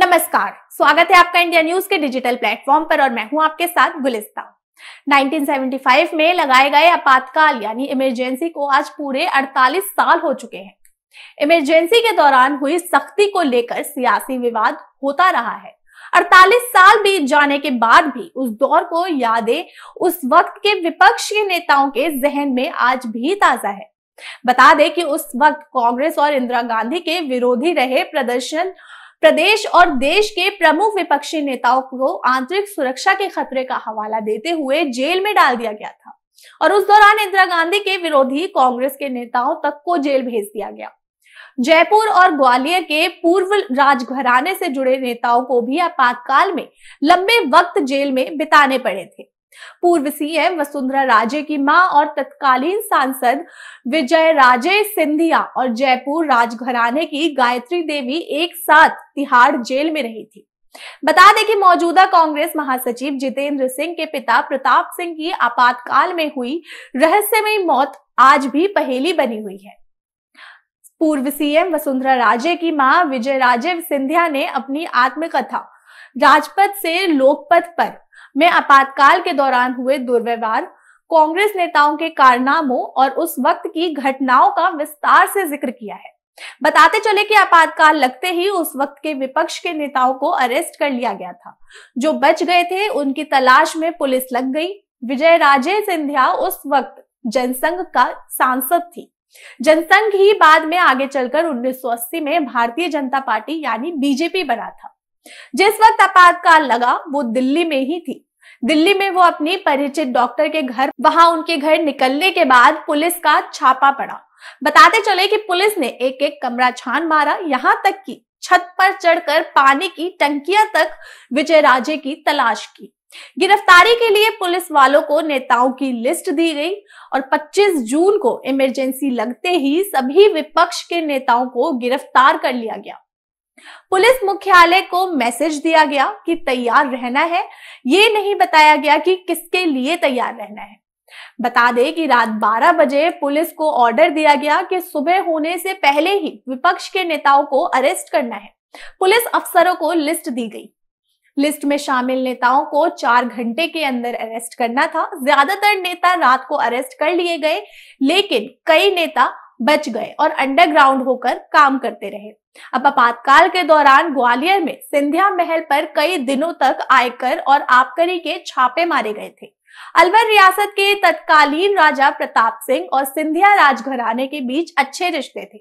नमस्कार स्वागत है आपका इंडिया न्यूज के डिजिटल प्लेटफॉर्म पर और मैं हूं आपके साथ गुलिस्ता 1975 में लगाए गए आपातकाल यानी इमरजेंसी को आज पूरे 48 साल हो चुके हैं इमरजेंसी के दौरान हुई सख्ती को लेकर सियासी विवाद होता रहा है 48 साल बीत जाने के बाद भी उस दौर को यादें उस वक्त के विपक्ष के नेताओं के जहन में आज भी ताजा है बता दें कि उस वक्त कांग्रेस और इंदिरा गांधी के विरोधी रहे प्रदर्शन प्रदेश और देश के प्रमुख विपक्षी नेताओं को आंतरिक सुरक्षा के खतरे का हवाला देते हुए जेल में डाल दिया गया था और उस दौरान इंदिरा गांधी के विरोधी कांग्रेस के नेताओं तक को जेल भेज दिया गया जयपुर और ग्वालियर के पूर्व राजघराने से जुड़े नेताओं को भी आपातकाल में लंबे वक्त जेल में बिताने पड़े थे पूर्व सीएम वसुंधरा राजे की मां और तत्कालीन सांसद विजय राजे सिंधिया और जयपुर राजघराने की गायत्री देवी एक साथ तिहाड़ जेल में रही थी बता दें कि मौजूदा कांग्रेस महासचिव जितेंद्र सिंह के पिता प्रताप सिंह की आपातकाल में हुई रहस्यमय मौत आज भी पहेली बनी हुई है पूर्व सीएम वसुंधरा राजे की मां विजय राजे सिंधिया ने अपनी आत्मकथा राजपथ से लोकपथ पर में आपातकाल के दौरान हुए दुर्व्यवहार कांग्रेस नेताओं के कारनामों और उस वक्त की घटनाओं का विस्तार से जिक्र किया है बताते चले कि आपातकाल लगते ही उस वक्त के विपक्ष के नेताओं को अरेस्ट कर लिया गया था जो बच गए थे उनकी तलाश में पुलिस लग गई विजय राजे सिंधिया उस वक्त जनसंघ का सांसद थी जनसंघ ही बाद में आगे चलकर 1980 में भारतीय जनता पार्टी यानी बीजेपी बना था जिस वक्त आपातकाल लगा वो दिल्ली में ही थी दिल्ली में वो अपनी परिचित डॉक्टर के घर वहां उनके घर निकलने के बाद पुलिस का छापा पड़ा बताते चले कि पुलिस ने एक एक कमरा छान मारा यहाँ तक कि छत पर चढ़कर पानी की टंकियां तक विजय राजे की तलाश की गिरफ्तारी के लिए पुलिस वालों को नेताओं की लिस्ट दी गई और 25 जून को इमरजेंसी लगते ही सभी विपक्ष के नेताओं को गिरफ्तार कर लिया गया पुलिस मुख्यालय को मैसेज दिया गया कि तैयार रहना है ये नहीं बताया गया कि किसके लिए तैयार रहना है बता दें कि रात 12 बजे पुलिस को ऑर्डर दिया गया कि सुबह होने से पहले ही विपक्ष के नेताओं को अरेस्ट करना है पुलिस अफसरों को लिस्ट दी गई लिस्ट में शामिल नेताओं को चार घंटे के अंदर अरेस्ट करना था ज्यादातर नेता रात को अरेस्ट कर लिए गए लेकिन कई नेता बच गए और अंडरग्राउंड होकर काम करते रहे अब आपातकाल के दौरान ग्वालियर में सिंधिया महल पर कई दिनों तक आयकर और आपकरी के छापे मारे गए थे अलवर रियासत के तत्कालीन राजा प्रताप सिंह और सिंधिया राजघराने के बीच अच्छे रिश्ते थे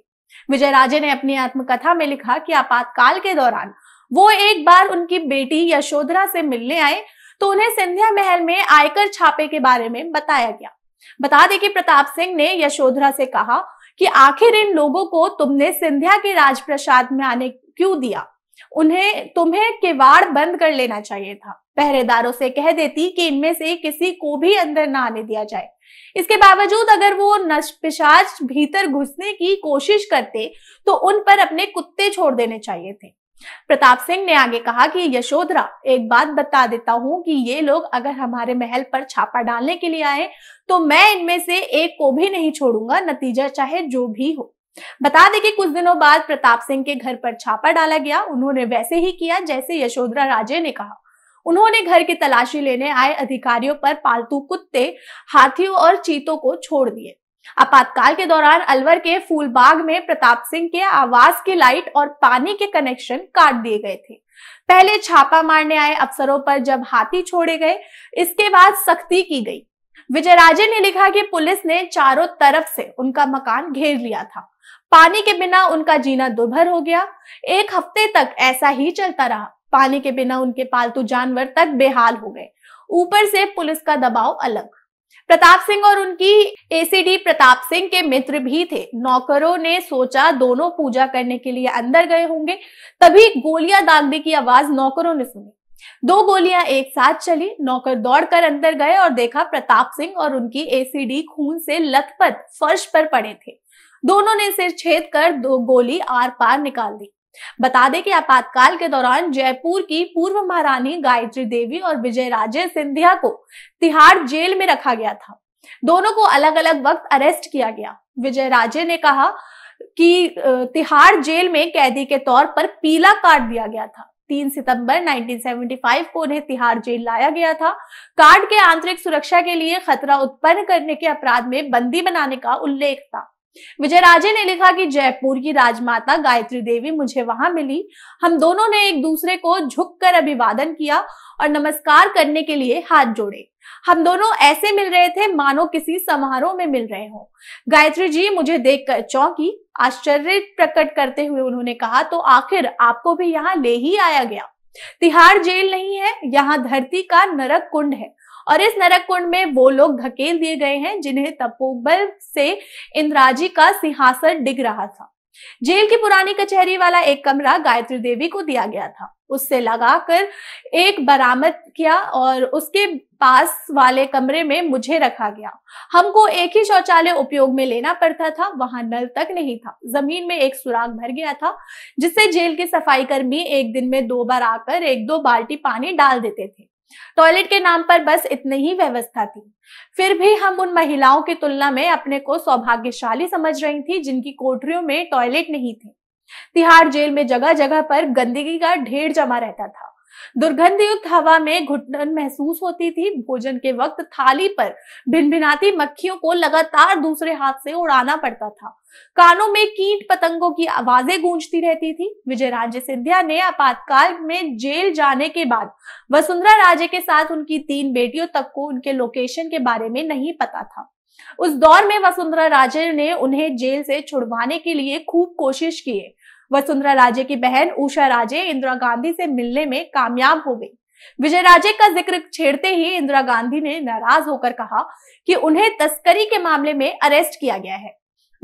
विजय राजे ने अपनी आत्मकथा में लिखा कि आपातकाल के दौरान वो एक बार उनकी बेटी यशोधरा से मिलने आए तो उन्हें सिंधिया महल में आयकर छापे के बारे में बताया गया बता दें कि प्रताप सिंह ने यशोधरा से कहा कि आखिर इन लोगों को तुमने सिंधिया के राजप्रसाद में आने क्यों दिया उन्हें तुम्हें किवाड़ बंद कर लेना चाहिए था पहरेदारों से कह देती कि इनमें से किसी को भी अंदर ना आने दिया जाए इसके बावजूद अगर वो पिशाच भीतर घुसने की कोशिश करते तो उन पर अपने कुत्ते छोड़ देने चाहिए थे प्रताप सिंह ने आगे कहा कि यशोधरा एक बात बता देता हूं कि ये लोग अगर हमारे महल पर छापा डालने के लिए आए तो मैं इनमें से एक को भी नहीं छोड़ूंगा नतीजा चाहे जो भी हो बता दें कि कुछ दिनों बाद प्रताप सिंह के घर पर छापा डाला गया उन्होंने वैसे ही किया जैसे यशोधरा राजे ने कहा उन्होंने घर की तलाशी लेने आए अधिकारियों पर पालतू कुत्ते हाथियों और चीतों को छोड़ दिए आपातकाल के दौरान अलवर के फूलबाग में प्रताप सिंह के आवास की लाइट और पानी के कनेक्शन काट दिए गए थे पहले छापा मारने आए अफसरों पर जब हाथी छोड़े गए इसके बाद सख्ती की गई विजय राजे ने लिखा कि पुलिस ने चारों तरफ से उनका मकान घेर लिया था पानी के बिना उनका जीना दुभर हो गया एक हफ्ते तक ऐसा ही चलता रहा पानी के बिना उनके पालतू जानवर तक बेहाल हो गए ऊपर से पुलिस का दबाव अलग प्रताप सिंह और उनकी एसीडी प्रताप सिंह के मित्र भी थे नौकरों ने सोचा दोनों पूजा करने के लिए अंदर गए होंगे तभी गोलियां दागने की आवाज नौकरों ने सुनी दो गोलियां एक साथ चली नौकर दौड़कर अंदर गए और देखा प्रताप सिंह और उनकी एसीडी खून से लथपथ फर्श पर पड़े थे दोनों ने सिर छेद कर दो गोली आर पार निकाल दी बता दें कि आपातकाल के दौरान जयपुर की पूर्व महारानी गायत्री देवी और विजय राजे सिंधिया को तिहाड़ जेल में रखा गया था दोनों को अलग अलग वक्त अरेस्ट किया गया विजय राजे ने कहा कि तिहाड़ जेल में कैदी के तौर पर पीला कार्ड दिया गया था 3 सितंबर 1975 को उन्हें तिहाड़ जेल लाया गया था कार्ड के आंतरिक सुरक्षा के लिए खतरा उत्पन्न करने के अपराध में बंदी बनाने का उल्लेख था विजय राजे ने लिखा कि जयपुर की राजमाता गायत्री देवी मुझे वहां मिली हम दोनों ने एक दूसरे को झुककर अभिवादन किया और नमस्कार करने के लिए हाथ जोड़े हम दोनों ऐसे मिल रहे थे मानो किसी समारोह में मिल रहे हो गायत्री जी मुझे देखकर चौंकी आश्चर्य प्रकट करते हुए उन्होंने कहा तो आखिर आपको भी यहाँ ले ही आया गया तिहाड़ जेल नहीं है यहाँ धरती का नरक कुंड है और इस नरक कुंड में वो लोग धकेल दिए गए हैं जिन्हें तपोबल से इंद्राजी का सिंहासन डिग रहा था जेल की पुरानी कचहरी वाला एक कमरा गायत्री देवी को दिया गया था उससे लगाकर एक बरामद किया और उसके पास वाले कमरे में मुझे रखा गया हमको एक ही शौचालय उपयोग में लेना पड़ता था वहां नल तक नहीं था जमीन में एक सुराग भर गया था जिससे जेल के सफाई कर्मी एक दिन में दो बार आकर एक दो बाल्टी पानी डाल देते थे टॉयलेट के नाम पर बस इतनी ही व्यवस्था थी फिर भी हम उन महिलाओं की तुलना में अपने को सौभाग्यशाली समझ रही थी जिनकी कोठरियों में टॉयलेट नहीं थे तिहाड़ जेल में जगह जगह पर गंदगी का ढेर जमा रहता था दुर्गंधयुक्त हवा में घुटन महसूस होती थी भोजन के वक्त थाली पर भिनभिनाती मक्खियों को लगातार दूसरे हाथ से उड़ाना पड़ता था कानों में कीट पतंगों की आवाजें गूंजती रहती थी विजय राज्य सिंधिया ने आपातकाल में जेल जाने के बाद वसुंधरा राजे के साथ उनकी तीन बेटियों तक को उनके लोकेशन के बारे में नहीं पता था उस दौर में वसुंधरा राजे ने उन्हें जेल से छुड़वाने के लिए खूब कोशिश किए वसुंधरा राजे की बहन उषा राजे इंदिरा गांधी से मिलने में कामयाब हो गई विजय राजे का जिक्र छेड़ते ही इंदिरा गांधी ने नाराज होकर कहा कि उन्हें तस्करी के मामले में अरेस्ट किया गया है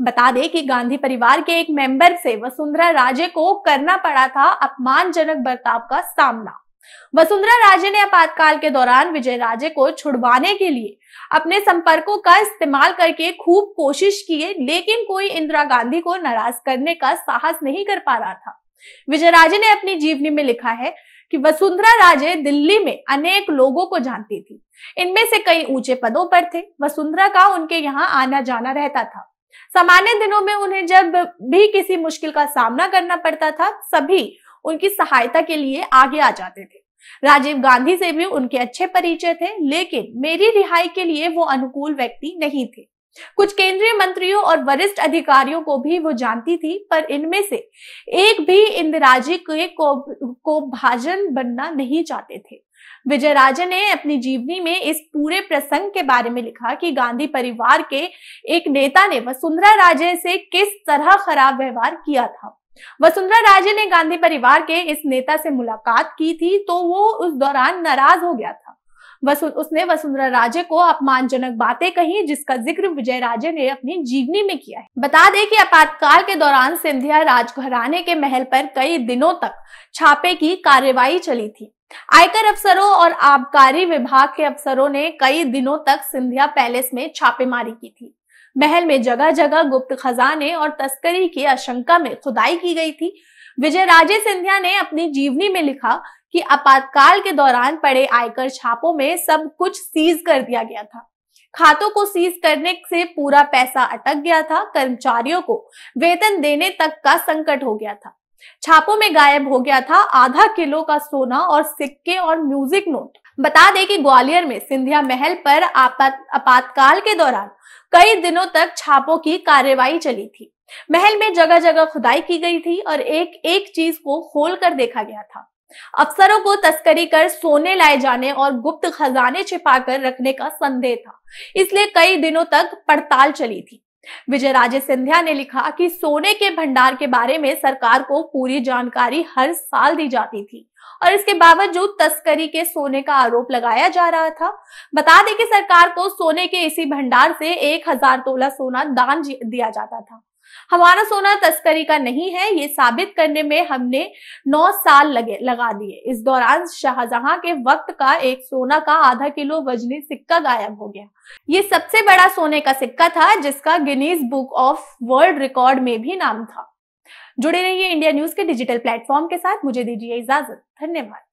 बता दें कि गांधी परिवार के एक मेंबर से वसुंधरा राजे को करना पड़ा था अपमानजनक बर्ताव का सामना वसुंधरा राजे ने आपातकाल के दौरान विजय राजे को छुड़वाने के लिए अपने संपर्कों का इस्तेमाल करके खूब कोशिश किए लेकिन कोई इंदिरा गांधी को नाराज करने का साहस नहीं कर पा रहा था विजय राजे ने अपनी जीवनी में लिखा है कि वसुंधरा राजे दिल्ली में अनेक लोगों को जानती थी इनमें से कई ऊंचे पदों पर थे वसुंधरा का उनके यहाँ आना जाना रहता था सामान्य दिनों में उन्हें जब भी किसी मुश्किल का सामना करना पड़ता था सभी उनकी सहायता के लिए आगे आ जाते थे राजीव गांधी से भी उनके अच्छे परिचय थे लेकिन मेरी रिहाई के लिए वो अनुकूल व्यक्ति नहीं थे कुछ केंद्रीय मंत्रियों और वरिष्ठ अधिकारियों को भी वो जानती थी पर इनमें से एक भी इंदिराजी के को, को भाजन बनना नहीं चाहते थे विजय राजे ने अपनी जीवनी में इस पूरे प्रसंग के बारे में लिखा कि गांधी परिवार के एक नेता ने वसुंधरा राजे से किस तरह खराब व्यवहार किया था वसुंधरा राजे ने गांधी परिवार के इस नेता से मुलाकात की थी तो वो उस दौरान नाराज हो गया था वसु, उसने वसुंधरा राजे को अपमानजनक बातें कही जिसका जिक्र विजय राजे ने अपनी जीवनी में किया है बता दें कि आपातकाल के दौरान सिंधिया राजघराने के महल पर कई दिनों तक छापे की कार्यवाही चली थी आयकर अफसरों और आबकारी विभाग के अफसरों ने कई दिनों तक सिंधिया पैलेस में छापेमारी की थी महल में जगह जगह गुप्त खजाने और तस्करी की आशंका में खुदाई की गई थी विजय राजे सिंधिया ने अपनी जीवनी में लिखा कि आपातकाल के दौरान पड़े आयकर छापों में सब कुछ सीज कर दिया गया था खातों को सीज करने से पूरा पैसा अटक गया था कर्मचारियों को वेतन देने तक का संकट हो गया था छापों में गायब हो गया था आधा किलो का सोना और सिक्के और म्यूजिक नोट बता दें कि ग्वालियर में सिंधिया महल पर आपात आपातकाल के दौरान कई दिनों तक छापों की कार्यवाही चली थी महल में जगह जगह खुदाई की गई थी और एक एक चीज को खोल कर देखा गया था अफसरों को तस्करी कर सोने लाए जाने और गुप्त खजाने छिपाकर रखने का संदेह था इसलिए कई दिनों तक पड़ताल चली थी विजय राजे सिंधिया ने लिखा कि सोने के भंडार के बारे में सरकार को पूरी जानकारी हर साल दी जाती थी और इसके बावजूद तस्करी के सोने का आरोप लगाया जा रहा था बता दें कि सरकार को सोने के इसी भंडार से एक हजार तोला सोना दान दिया जाता था हमारा सोना तस्करी का नहीं है ये साबित करने में हमने नौ साल लगे लगा दिए इस दौरान शाहजहां के वक्त का एक सोना का आधा किलो वजनी सिक्का गायब हो गया ये सबसे बड़ा सोने का सिक्का था जिसका Guinness Book of World Record में भी नाम था जुड़े रहिए इंडिया न्यूज के डिजिटल प्लेटफॉर्म के साथ मुझे दीजिए इजाजत धन्यवाद